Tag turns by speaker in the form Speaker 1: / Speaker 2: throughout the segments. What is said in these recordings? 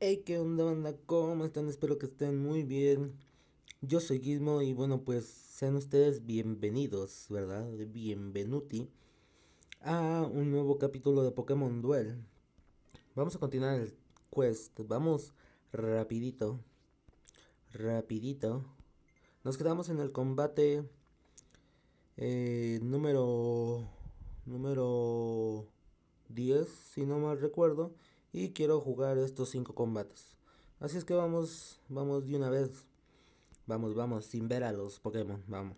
Speaker 1: Hey, ¿qué onda banda? ¿Cómo están? Espero que estén muy bien. Yo soy Gizmo y bueno, pues sean ustedes bienvenidos, ¿verdad? Bienvenuti a un nuevo capítulo de Pokémon Duel. Vamos a continuar el quest. Vamos rapidito. Rapidito. Nos quedamos en el combate eh, número... Número 10, si no mal recuerdo y quiero jugar estos cinco combates. Así es que vamos, vamos de una vez. Vamos, vamos, sin ver a los Pokémon, vamos.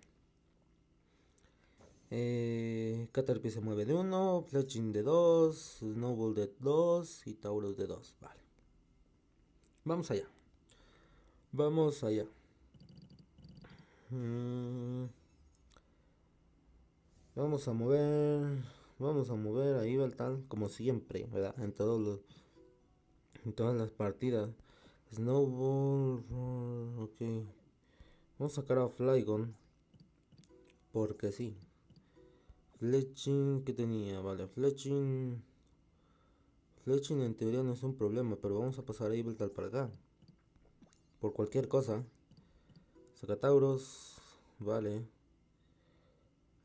Speaker 1: Eh, Caterpie se mueve de 1, Fletching de 2, Snowball de 2 y Tauros de 2. Vale. Vamos allá. Vamos allá. Mm. Vamos a mover. Vamos a mover ahí va tal, como siempre, ¿verdad? En todos los en todas las partidas. Snowball. Mm, ok. Vamos a sacar a Flygon. Porque sí. Fletching, que tenía? Vale, Fletching. Fletching en teoría no es un problema, pero vamos a pasar a tal para acá. Por cualquier cosa. Zacatauros Vale.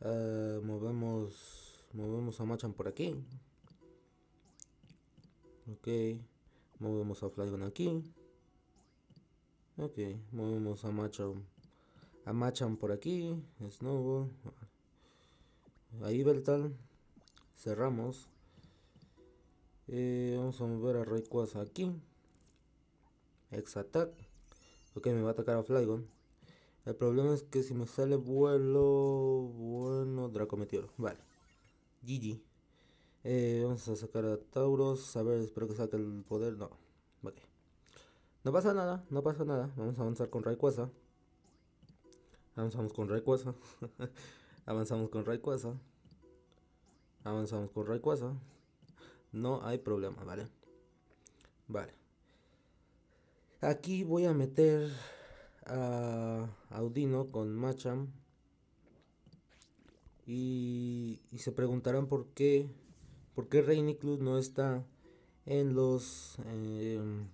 Speaker 1: Ah, movemos. Movemos a Machan por aquí. Ok. Movemos a Flygon aquí. Ok, movemos a Machamp. A Machamp por aquí. Snowball. Ahí Beltal. Cerramos. Eh, vamos a mover a Rayquaza aquí. Ex-Attack. Ok, me va a atacar a Flygon. El problema es que si me sale vuelo... Bueno, Dracometeoro. Vale. GG. Eh, vamos a sacar a Tauros. A ver, espero que saque el poder. No. Vale. No pasa nada, no pasa nada. Vamos a avanzar con Rayquaza. Avanzamos con Rayquaza. Avanzamos con Rayquaza. Avanzamos con Rayquaza. No hay problema, ¿vale? Vale. Aquí voy a meter a Audino con Macham. y se preguntarán por qué ¿Por qué Club no está en los. Em,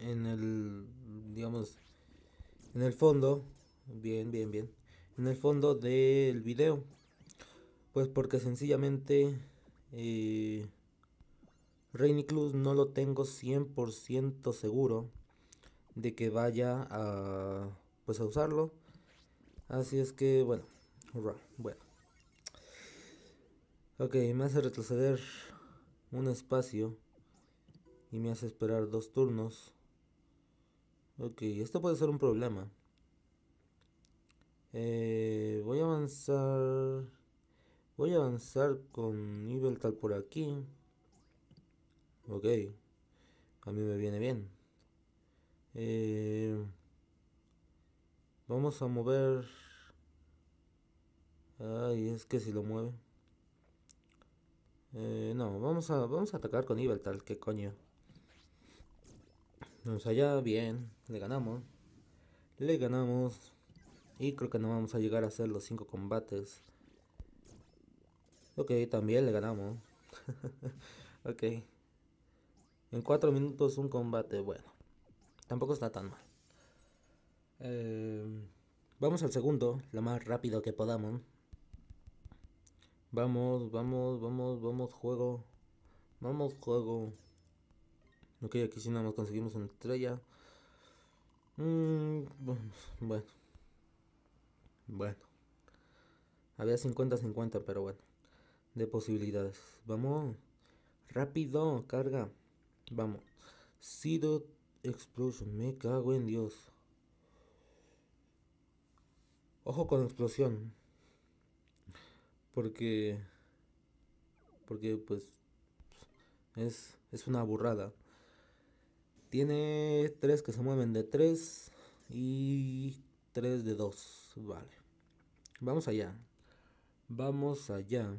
Speaker 1: en el. digamos. en el fondo. Bien, bien, bien. En el fondo del video. Pues porque sencillamente. Eh, club no lo tengo 100% seguro de que vaya a pues a usarlo. Así es que bueno, bueno. Ok, me hace retroceder un espacio y me hace esperar dos turnos. Ok, esto puede ser un problema. Eh, voy a avanzar... Voy a avanzar con nivel tal por aquí. Ok. A mí me viene bien. Eh, vamos a mover... Ay, es que si lo mueve. Eh, no, vamos a, vamos a atacar con Ibertal, que coño. nos allá, bien, le ganamos. Le ganamos. Y creo que no vamos a llegar a hacer los cinco combates. Ok, también le ganamos. ok. En cuatro minutos un combate, bueno. Tampoco está tan mal. Eh, vamos al segundo, lo más rápido que podamos. Vamos, vamos, vamos, vamos, juego. Vamos, juego. Ok, aquí sí nada más conseguimos una estrella. Mm, bueno. Bueno. Había 50-50, pero bueno. De posibilidades. Vamos. Rápido, carga. Vamos. Sido Explosion. Me cago en Dios. Ojo con explosión porque porque pues es, es una burrada. Tiene tres que se mueven de tres y tres de dos Vale. Vamos allá. Vamos allá.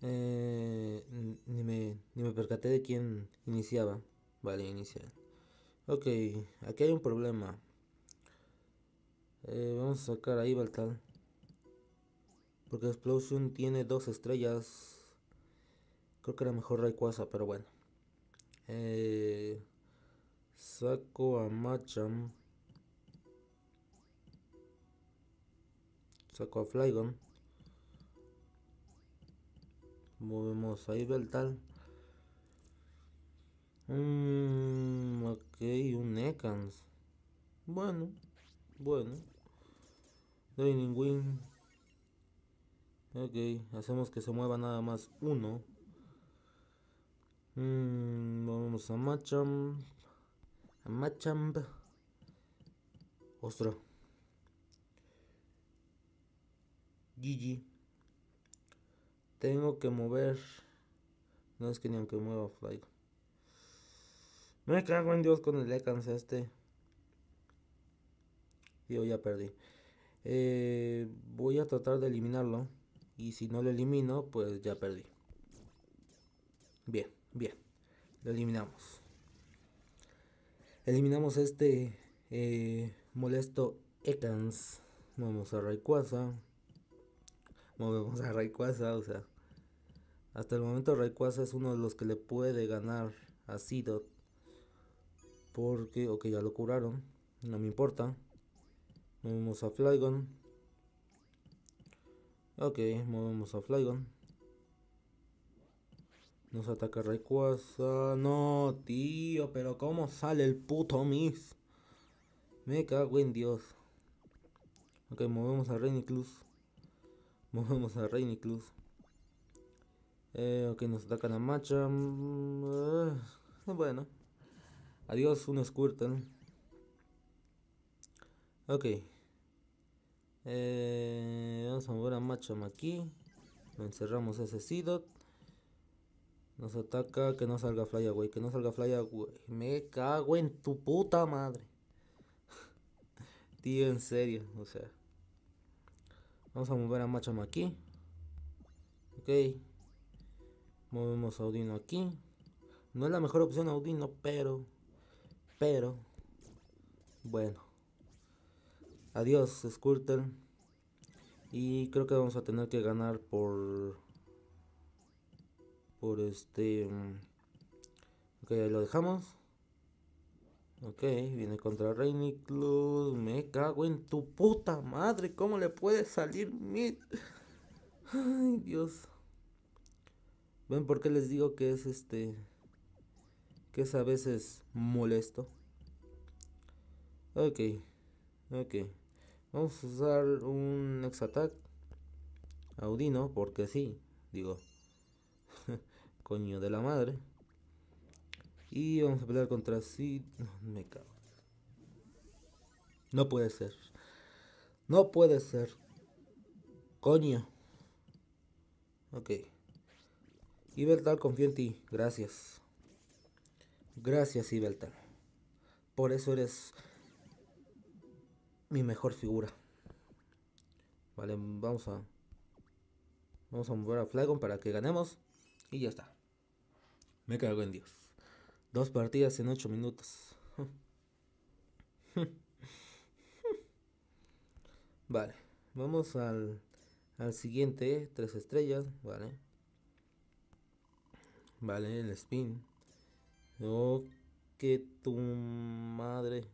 Speaker 1: Eh, ni, me, percaté de quién iniciaba. Vale, inicia. Ok, aquí hay un problema. Eh, vamos a sacar ahí Baltal. Porque Explosion tiene dos estrellas. Creo que era mejor Rayquaza, pero bueno. Eh, saco a Macham. Saco a Flygon. Movemos a del tal. Mm, ok, un Ekans. Bueno, bueno. Dining Wing. Ok, hacemos que se mueva nada más uno. Mm, vamos a Machamp. A Machamp. Ostro. GG. Tengo que mover. No es que ni aunque mueva Fly. Me cago en Dios con el Ekans este. Yo ya perdí. Eh, voy a tratar de eliminarlo. Y si no lo elimino, pues ya perdí. Bien, bien. Lo eliminamos. Eliminamos este eh, molesto Ekans. movemos a Rayquaza. Movemos a Rayquaza, o sea. Hasta el momento Rayquaza es uno de los que le puede ganar a sido Porque, que ya lo curaron. No me importa. Movemos a Flygon. Ok, movemos a Flygon. Nos ataca Rayquaza. No, tío, pero ¿cómo sale el puto Miss? Me cago en Dios. Ok, movemos a Rainiclus. Movemos a Rainiclus. Eh, ok, nos ataca la Macha eh, bueno. Adiós, un Squirtle. Ok. Eh, vamos a mover a Macho aquí. Lo encerramos ese Seedot. Nos ataca, que no salga Flyaway, que no salga Flyaway. Me cago en tu puta madre. Tío, en serio, o sea. Vamos a mover a Machama aquí. Ok. Movemos a Audino aquí. No es la mejor opción Audino pero... Pero... Bueno. Adiós, Squirtle. Y creo que vamos a tener que ganar por... Por este... Mm, ok, lo dejamos. Ok, viene contra Club Me cago en tu puta madre. ¿Cómo le puede salir mid.? Ay, Dios. ¿Ven por qué les digo que es este... Que es a veces molesto? Ok. Ok. Vamos a usar un ex attack. Audino, porque sí. Digo. coño de la madre. Y vamos a pelear contra sí. Me cago. No puede ser. No puede ser. Coño. Ok. Ibertal confío en ti. Gracias. Gracias, Ibertal. Por eso eres mi mejor figura. Vale, vamos a... Vamos a mover a Flagon para que ganemos. Y ya está. Me cago en Dios. Dos partidas en ocho minutos. vale. Vamos al, al siguiente. Tres estrellas. Vale. Vale, el spin. Oh, que tu madre.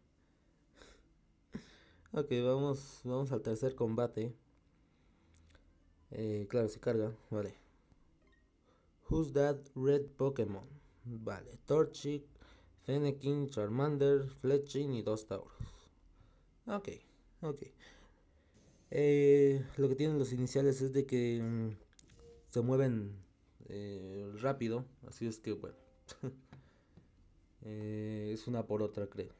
Speaker 1: Ok, vamos, vamos al tercer combate. Eh, claro, se carga, vale. Who's that red Pokémon? Vale, Torchic, Fennekin, Charmander, Fletching y dos Tauros. Ok, ok. Eh, lo que tienen los iniciales es de que mm, se mueven eh, rápido, así es que bueno. es una por otra, creo.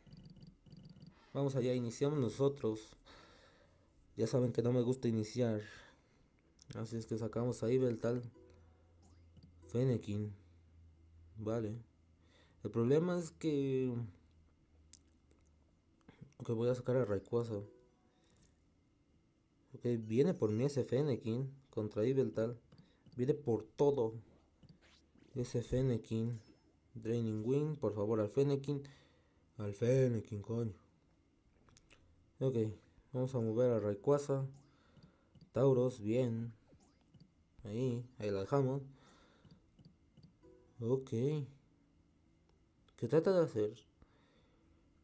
Speaker 1: Vamos allá, iniciamos nosotros. Ya saben que no me gusta iniciar. Así es que sacamos a Iveltal. tal Fennekin. Vale. El problema es que... Que voy a sacar a Rayquaza. Ok, viene por mí ese Fennekin contra Ibeltal. Viene por todo. Ese Fennekin. Draining Wing, por favor, al Fennekin. Al Fennekin, coño. Ok, vamos a mover a Rayquaza. Tauros, bien. Ahí, ahí la dejamos. Ok. ¿Qué trata de hacer?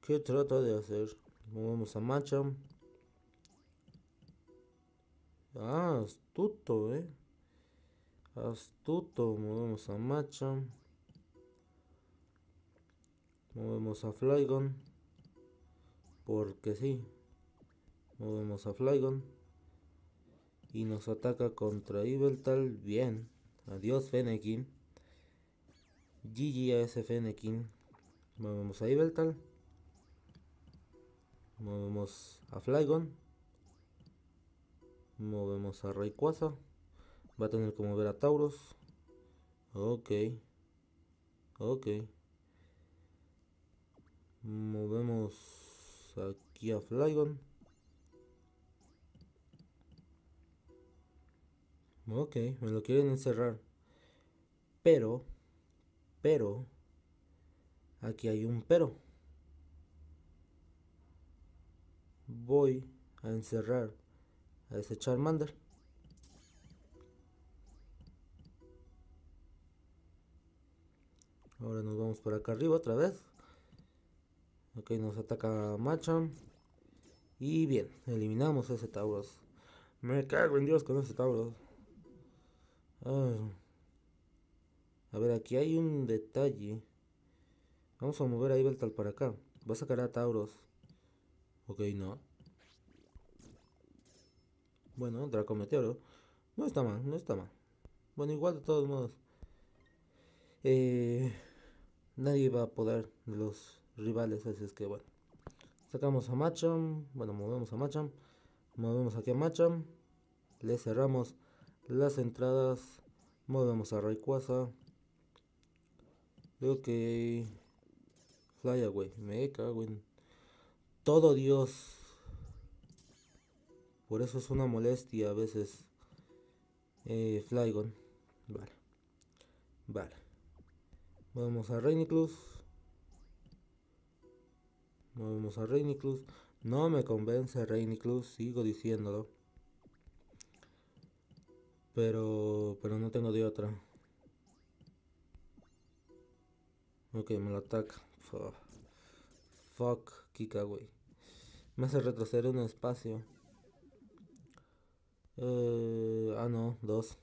Speaker 1: ¿Qué trata de hacer? Movemos a Macham. Ah, astuto, eh. Astuto, movemos a Machamp. Movemos a Flygon. Porque sí. Movemos a Flygon. Y nos ataca contra Iveltal Bien. Adiós Fennekin. GG a ese Fennekin. Movemos a Iveltal Movemos a Flygon. Movemos a Rayquaza. Va a tener que mover a Tauros. Ok. Ok. Movemos aquí a Flygon. Ok, me lo quieren encerrar. Pero, pero, aquí hay un pero. Voy a encerrar a ese Charmander. Ahora nos vamos por acá arriba otra vez. Ok, nos ataca Macham. Y bien, eliminamos ese Tauros. Me cago en Dios con ese Tauros. Ah, a ver, aquí hay un detalle. Vamos a mover a tal para acá. Va a sacar a Tauros. Ok, no. Bueno, Dracometeoro Meteoro. No está mal, no está mal. Bueno, igual de todos modos. Eh, nadie va a poder los rivales, así es que bueno. Sacamos a Macham. Bueno, movemos a Macham. Movemos aquí a Macham. Le cerramos las entradas. Movemos a Rayquaza. Ok. Fly away. Me cago en todo Dios. Por eso es una molestia a veces. Eh, Flygon. Vale. Vale. Movemos a Rainiclus. Movemos a Rainiclus. No me convence Rainiclus, sigo diciéndolo. Pero, pero no tengo de otra. Ok, me lo ataca. Fuck, Kika, güey. Me hace retroceder un espacio. Eh, ah, no, dos.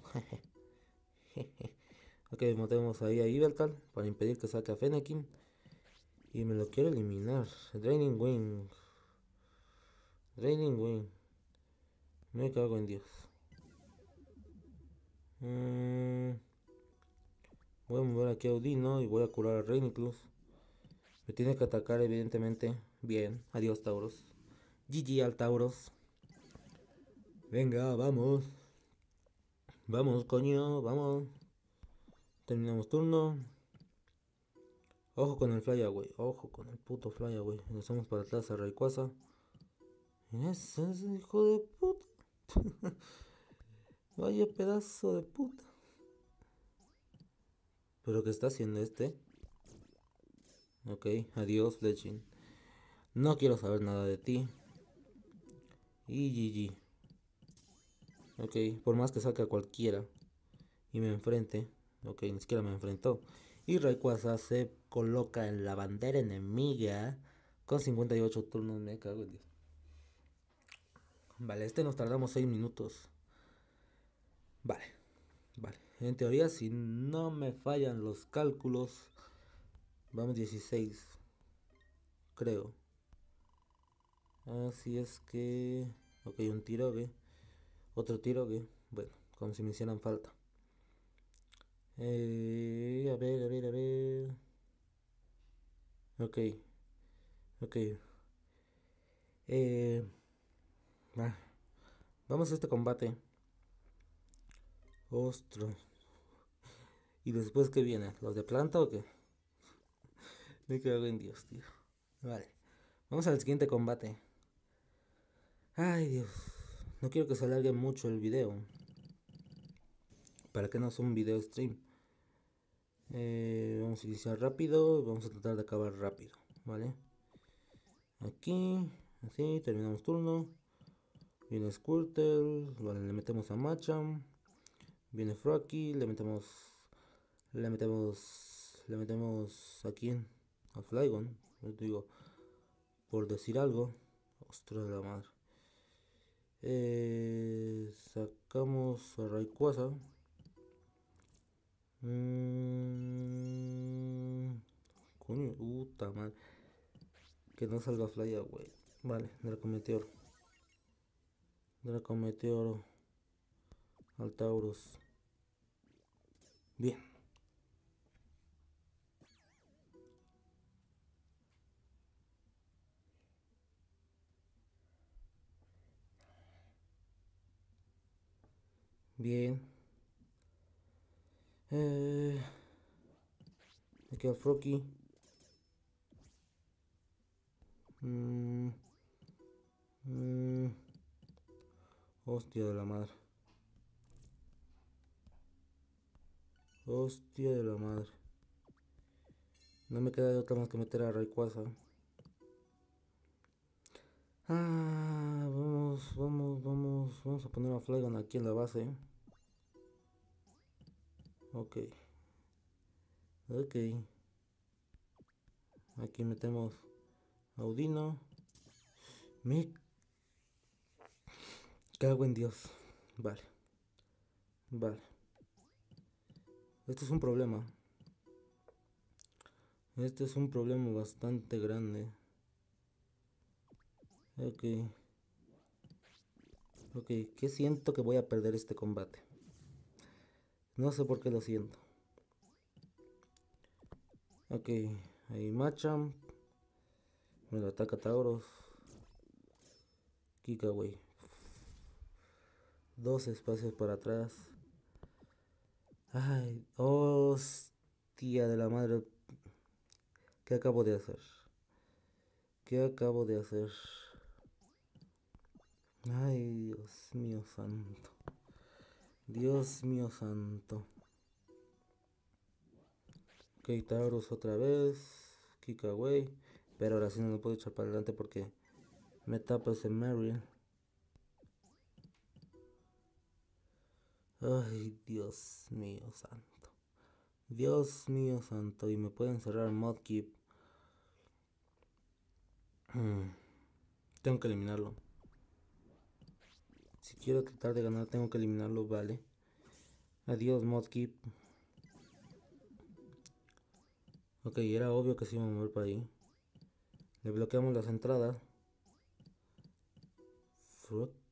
Speaker 1: ok, matemos ahí a Ibertal para impedir que saque a Fennekin. Y me lo quiero eliminar. Draining Wing. Draining Wing. Me cago en Dios. Mm, voy a mover aquí a Odino y voy a curar a Reiniclus. Me tiene que atacar, evidentemente. Bien, adiós, Tauros. GG al Tauros. Venga, vamos. Vamos, coño, vamos. Terminamos turno. Ojo con el flyaway, ojo con el puto flyaway. Nos vamos para atrás a Rayquaza. Ese hijo de puta. Vaya pedazo de puta. ¿Pero qué está haciendo este? Ok, adiós, Legend No quiero saber nada de ti. Y GG. Ok, por más que saque a cualquiera y me enfrente. Ok, ni siquiera me enfrentó. Y Rayquaza se coloca en la bandera enemiga con 58 turnos. Me cago en Dios. Vale, este nos tardamos 6 minutos. Vale, vale. En teoría, si no me fallan los cálculos, vamos 16, creo. Así es que... Ok, un tiro que... Otro tiro que... Bueno, como si me hicieran falta. Eh, a ver, a ver, a ver. Ok. Ok. Eh, ah, vamos a este combate. Ostro ¿Y después qué viene? ¿Los de planta o qué? Me cago en Dios, tío. Vale. Vamos al siguiente combate. Ay, Dios. No quiero que se alargue mucho el video. ¿Para que no sea un video stream? Eh, vamos a iniciar rápido. Vamos a tratar de acabar rápido. ¿Vale? Aquí. Así. Terminamos turno. Viene Squirtle. Vale, le metemos a Macham. Viene Froakie, le metemos. Le metemos. Le metemos a quién? A Flygon, yo digo. Por decir algo. Ostras de la madre. Eh, sacamos a Rayquaza. Mmm, coño, puta mal. Que no salga Flya, güey. Vale, Dracometeoro. Dracometeoro. Altaurus, Bien. Bien. Eh, me queda Froki. Mm, mm, hostia de la madre. Hostia de la madre. No me queda de otra más que meter a Rayquaza. Ah, vamos, vamos, vamos. Vamos a poner a Flygon aquí en la base. Ok. Ok. Aquí metemos Audino. Me cago en Dios. Vale. Vale. Esto es un problema. Este es un problema bastante grande. Ok. Ok, que siento que voy a perder este combate? No sé por qué lo siento. Ok, ahí Machamp. Me lo ataca Tauros. Kika güey. Dos espacios para atrás. Ay, hostia de la madre. ¿Qué acabo de hacer? ¿Qué acabo de hacer? Ay, Dios mío santo. Dios mío santo. Keitaros otra vez. Kikaway. Pero ahora sí no lo puedo echar para adelante porque me tapa ese Mary. Ay, Dios mío santo. Dios mío santo. Y me pueden cerrar Modkeep. Mm. Tengo que eliminarlo. Si quiero tratar de ganar, tengo que eliminarlo, vale. Adiós, Modkeep. Ok, era obvio que se iba a mover para ahí. Le bloqueamos las entradas.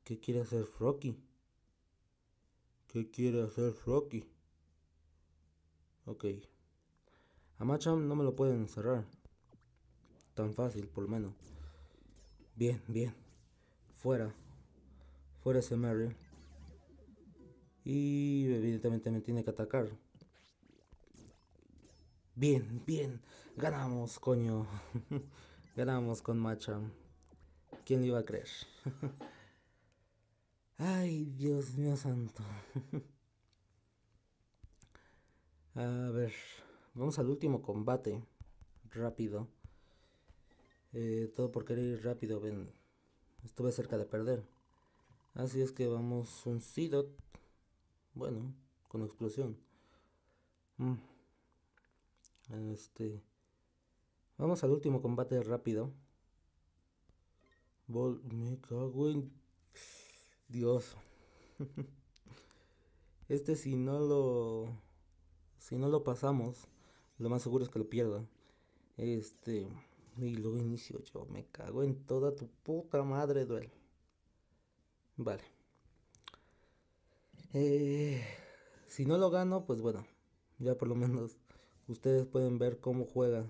Speaker 1: ¿Qué quiere hacer rocky ¿Qué quiere hacer Rocky? Ok. A Macham no me lo pueden cerrar Tan fácil, por lo menos. Bien, bien. Fuera. Fuera ese Mary Y evidentemente me tiene que atacar. Bien, bien. Ganamos, coño. Ganamos con Macham. ¿Quién lo iba a creer? Ay, Dios mío santo. A ver, vamos al último combate. Rápido. Eh, todo por querer ir rápido, ven. Estuve cerca de perder. Así es que vamos un Sidot. Bueno, con explosión. Mm. Este. Vamos al último combate rápido. Vol me cago en. Dios. Este si no lo si no lo pasamos, lo más seguro es que lo pierda. Este y luego inicio yo, me cago en toda tu puta madre, duel. Vale. Eh, si no lo gano, pues bueno, ya por lo menos ustedes pueden ver cómo juega,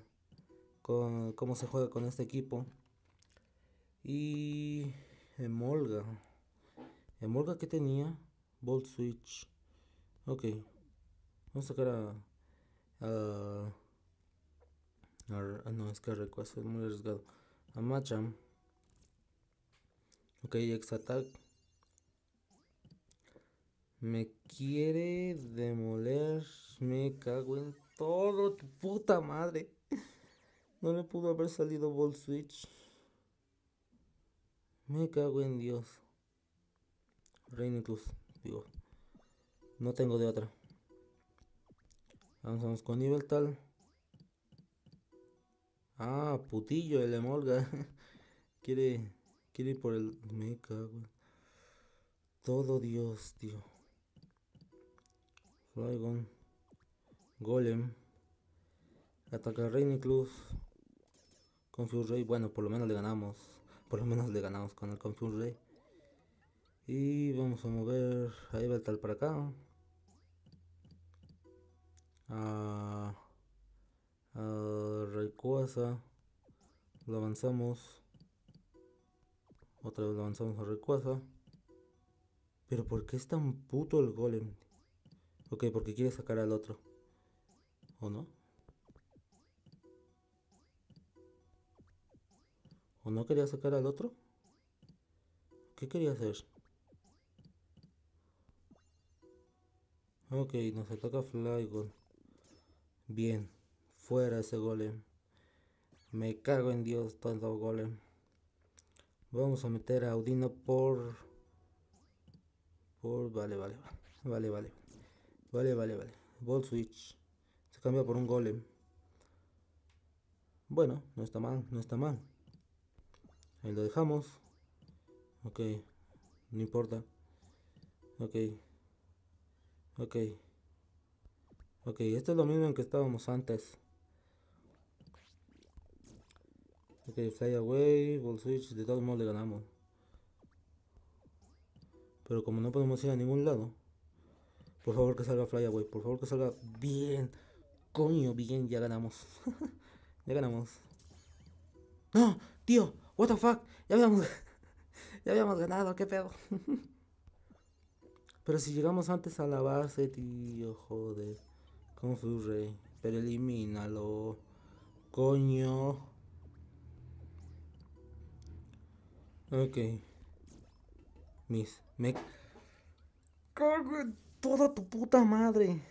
Speaker 1: con, cómo se juega con este equipo. Y Emolga morga que tenía. Bolt Switch. Ok. Vamos a sacar a. a, ah, no, es que request es muy arriesgado. A Macham. Ok, X-Attack Me quiere demoler. Me cago en todo, tu puta madre. No le pudo haber salido Bolt Switch. Me cago en Dios. Reina digo. No tengo de otra. Avanzamos con nivel tal. Ah, putillo, el emolga. quiere, quiere ir por el... Me Todo Dios, tío. Flygon. Golem. Ataca Reiniclus. Confuse rey Bueno, por lo menos le ganamos. Por lo menos le ganamos con el Confuse Rey y vamos a mover Ahí va el tal para acá. A, ah, a ah, Rayquaza. Lo avanzamos. Otra vez lo avanzamos a Rayquaza. Pero ¿por qué es tan puto el golem? Ok, porque quiere sacar al otro. ¿O no? ¿O no quería sacar al otro? ¿Qué quería hacer? Ok, nos ataca Flygon. Bien. Fuera ese golem. Me cago en Dios, tanto golem. Vamos a meter a Audino por... Por... Vale, vale, vale. Vale, vale. Vale, vale, vale. Ball switch. Se cambia por un golem. Bueno, no está mal, no está mal. Ahí lo dejamos. Ok, no importa. Ok, Ok. Ok, esto es lo mismo en que estábamos antes. Ok, fly away, switch, de todos modos le ganamos. Pero como no podemos ir a ningún lado, por favor que salga fly away, por favor que salga bien. Coño, bien, ya ganamos. ya ganamos. No, tío, what the fuck, ya habíamos, ya habíamos ganado, qué pedo. Pero si llegamos antes a la base, tío, joder. fue su rey. Pero elimínalo. Coño. Ok. Miss, Me. Cago en toda tu puta madre.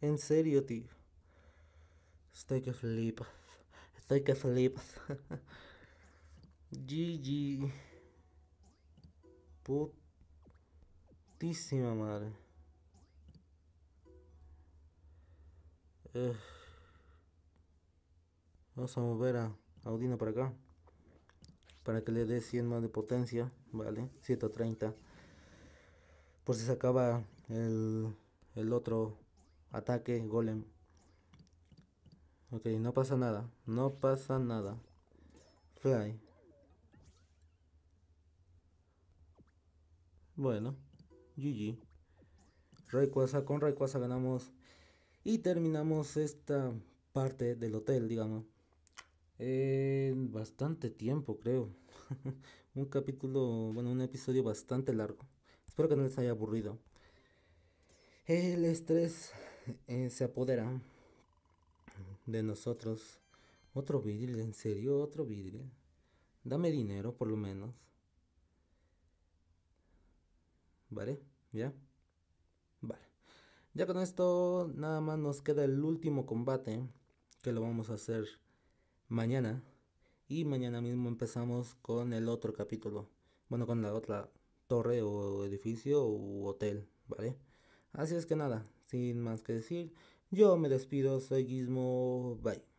Speaker 1: En serio, tío. Estoy que flipas. Estoy que flipas. GG. Putísima madre. Eh. Vamos a mover a Audino para acá. Para que le dé 100 más de potencia. Vale, 130. Por si se acaba el, el otro ataque golem. Ok, no pasa nada. No pasa nada. Fly. Bueno, GG. Rayquaza, con Rayquaza ganamos y terminamos esta parte del hotel, digamos. En bastante tiempo, creo. un capítulo, bueno, un episodio bastante largo. Espero que no les haya aburrido. El estrés eh, se apodera de nosotros. Otro vidrio, en serio, otro vidrio Dame dinero, por lo menos. ¿vale? ¿Ya? Vale. Ya con esto nada más nos queda el último combate que lo vamos a hacer mañana y mañana mismo empezamos con el otro capítulo. Bueno, con la otra torre o edificio o hotel, ¿vale? Así es que nada, sin más que decir, yo me despido, soy Gizmo, bye.